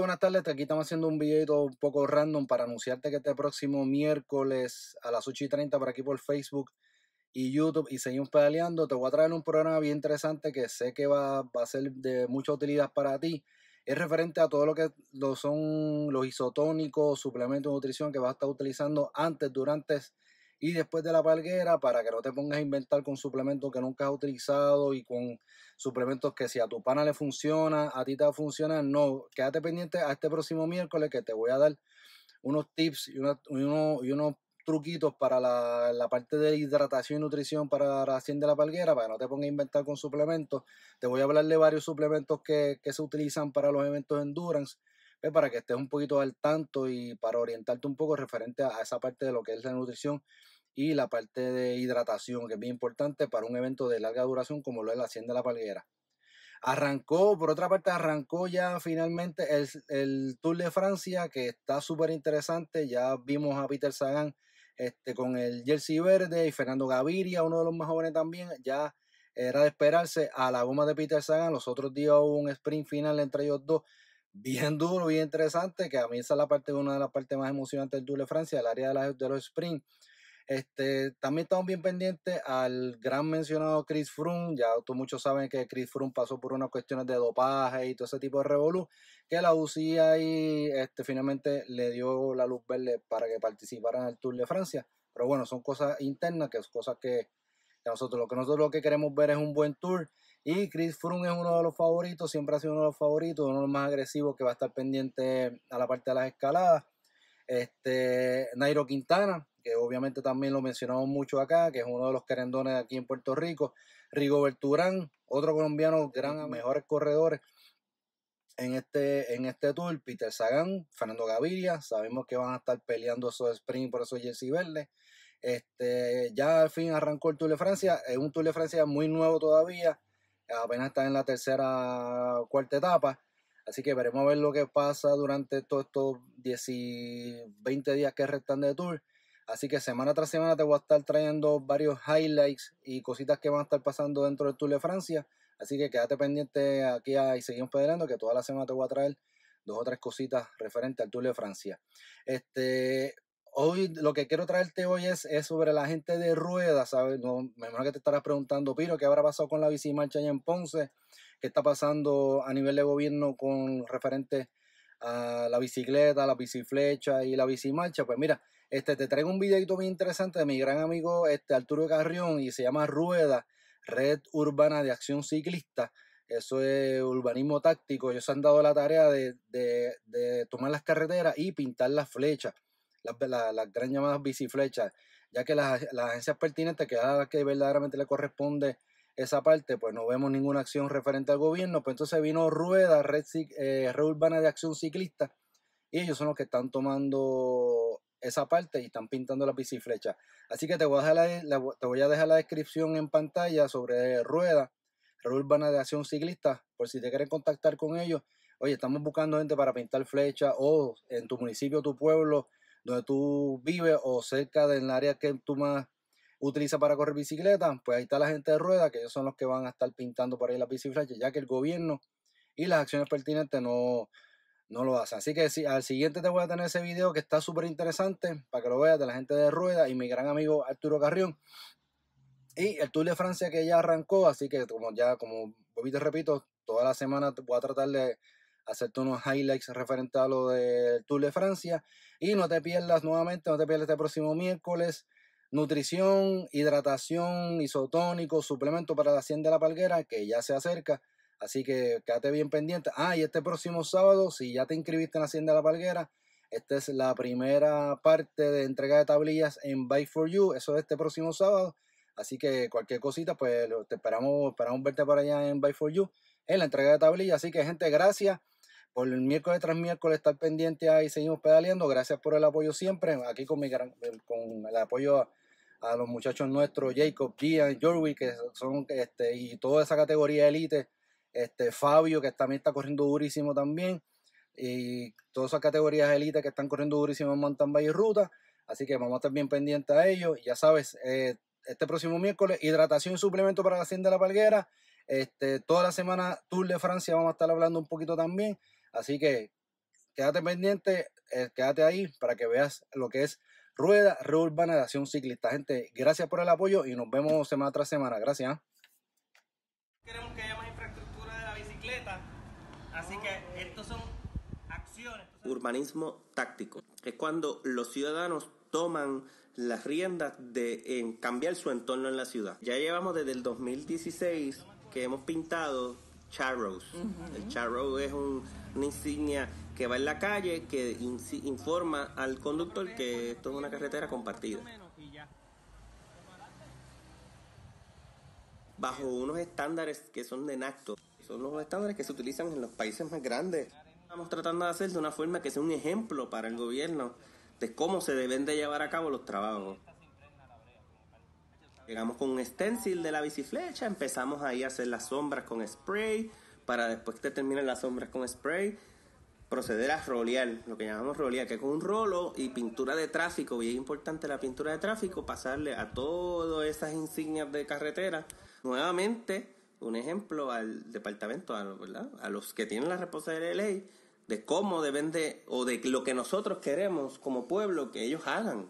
buenas tardes. Aquí estamos haciendo un video un poco random para anunciarte que este próximo miércoles a las 8 y 30 por aquí por Facebook y YouTube y seguimos pedaleando. Te voy a traer un programa bien interesante que sé que va, a ser de mucha utilidad para ti. Es referente a todo lo que lo son los isotónicos, suplementos de nutrición que vas a estar utilizando antes, durante y después de la palguera para que no te pongas a inventar con suplementos que nunca has utilizado y con suplementos que si a tu pana le funciona, a ti te va a funcionar. No, quédate pendiente a este próximo miércoles que te voy a dar unos tips y, unos truquitos para la, parte de hidratación y nutrición para la hacienda de la palguera, para que no te pongas a inventar con suplementos. Te voy a hablar de varios suplementos que, que se utilizan para los eventos de endurance pues, para que estés un poquito al tanto y para orientarte un poco referente a, esa parte de lo que es la nutrición y la parte de hidratación, que es bien importante para un evento de larga duración como lo es la Hacienda de la Palguera. Arrancó, por otra parte, arrancó ya finalmente el, el Tour de Francia, que está súper interesante. Ya vimos a Peter Sagan este, con el jersey verde y Fernando Gaviria, uno de los más jóvenes también. Ya era de esperarse a la goma de Peter Sagan. Los otros días un sprint final entre ellos dos bien duro, bien interesante, que a mí esa es la parte, una de las partes más emocionantes del Tour de Francia, el área de, de los sprints. Este, también estamos bien pendientes al gran mencionado Chris Froome. Ya tú muchos saben que Chris Froome pasó por unas cuestiones de dopaje y todo ese tipo de revolú, que la UCI ahí este, finalmente le dio la luz verde para que participara en el Tour de Francia. Pero bueno, son cosas internas, que son cosas que, que nosotros lo que nosotros lo que queremos ver es un buen tour y Chris Froome es uno de los favoritos, siempre ha sido uno de los favoritos, uno de los más agresivos que va a estar pendiente a la parte de las escaladas. Este, Nairo Quintana, que obviamente también lo mencionamos mucho acá, que es uno de los querendones aquí en Puerto Rico. Rigo Berturán, otro colombiano, gran, mejores corredores en este, en este tour. Peter Sagan, Fernando Gaviria, sabemos que van a estar peleando esos sprint por esos jersey verde. Este, ya al fin arrancó el Tour de Francia, es un Tour de Francia muy nuevo todavía apenas está en la tercera cuarta etapa. Así que veremos a ver lo que pasa durante todos estos 10, 20 días que restan de tour. Así que semana tras semana te voy a estar trayendo varios highlights y cositas que van a estar pasando dentro del Tour de Francia. Así que quédate pendiente aquí ahí y seguimos pedaleando que toda la semana te voy a traer dos o tres cositas referente al Tour de Francia. Este, Hoy lo que quiero traerte hoy es, es sobre la gente de ruedas, ¿sabes? me imagino que te estarás preguntando, Piro, ¿qué habrá pasado con la bicimarcha allá en Ponce? ¿Qué está pasando a nivel de gobierno con referente a la bicicleta, la biciflecha y la bicimarcha? Pues mira, este, te traigo un videito muy interesante de mi gran amigo este, Arturo Carrión y se llama Rueda, Red Urbana de Acción Ciclista. Eso es urbanismo táctico. Ellos se han dado la tarea de tomar las carreteras y pintar las flechas las, la, gran llamadas biciflechas, ya que las, agencias pertinentes, que que verdaderamente le corresponde esa parte, pues no vemos ninguna acción referente al gobierno, pues entonces vino Rueda, eh, Red, Urbana de Acción Ciclista, y ellos son los que están tomando esa parte y están pintando las biciflechas. Así que te voy a dejar la, te voy a dejar la descripción en pantalla sobre Rueda, Red Urbana de Acción Ciclista, por si te quieren contactar con ellos. Oye, estamos buscando gente para pintar flechas o en tu municipio, tu pueblo, donde tú vives o cerca del área que tú más utilizas para correr bicicleta, pues ahí está la gente de rueda, que ellos son los que van a estar pintando por ahí las bicicletas, ya que el gobierno y las acciones pertinentes no, no lo hacen. Así que si, al siguiente te voy a tener ese video que está súper interesante para que lo veas de la gente de rueda y mi gran amigo Arturo Carrión. Y el Tour de Francia que ya arrancó, así que como ya, como te repito, toda la semana voy a tratar de hacerte unos highlights referente a lo del Tour de Francia. Y no te pierdas nuevamente, no te pierdas este próximo miércoles. Nutrición, hidratación, isotónico, suplemento para la hacienda de la palguera, que ya se acerca. Así que quédate bien pendiente. Ah, y este próximo sábado, si ya te inscribiste en la Hacienda de la Palguera, esta es la primera parte de entrega de tablillas en Bike for You. Eso es este próximo sábado. Así que cualquier cosita, pues te esperamos, esperamos verte para allá en Bike for You, en la entrega de tablillas. Así que, gente, gracias el miércoles tras miércoles estar pendiente ahí, seguimos pedaleando. Gracias por el apoyo siempre. Aquí con, mi con el apoyo a, los muchachos nuestros, Jacob, Gian, Jorwi, que son, este, y toda esa categoría de Este, Fabio, que también está corriendo durísimo también. Y todas esas categorías élite que están corriendo durísimo en mountain y ruta. Así que vamos a estar bien pendientes a ellos. ya sabes, eh, este próximo miércoles, hidratación y suplemento para la hacienda de la palguera. Este, toda la semana Tour de Francia vamos a estar hablando un poquito también. Así que quédate pendiente, eh, quédate ahí para que veas lo que es Rueda Reurbana de Acción Ciclista. Gente, gracias por el apoyo y nos vemos semana tras semana. Gracias. ¿ah? Queremos que haya más infraestructura de la bicicleta, así que estos son acciones. Urbanismo táctico es cuando los ciudadanos toman las riendas de cambiar su entorno en la ciudad. Ya llevamos desde el 2016 que hemos pintado charros. El charro es una insignia que va en la calle que informa al conductor que esto es una carretera compartida. Bajo unos estándares que son de NACTO, son los estándares que se utilizan en los países más grandes. Estamos tratando de hacer de una forma que sea un ejemplo para el gobierno de cómo se deben de llevar a cabo los trabajos. Llegamos con un stencil de la biciflecha, empezamos ahí a hacer las sombras con spray, para después que terminen las sombras con spray, proceder a rolear, lo que llamamos rolear, que es un rolo y pintura de tráfico, bien importante la pintura de tráfico, pasarle a todas esas insignias de carretera, nuevamente, un ejemplo al departamento, a los que tienen la responsabilidad de ley, de cómo deben de, o de lo que nosotros queremos como pueblo que ellos hagan.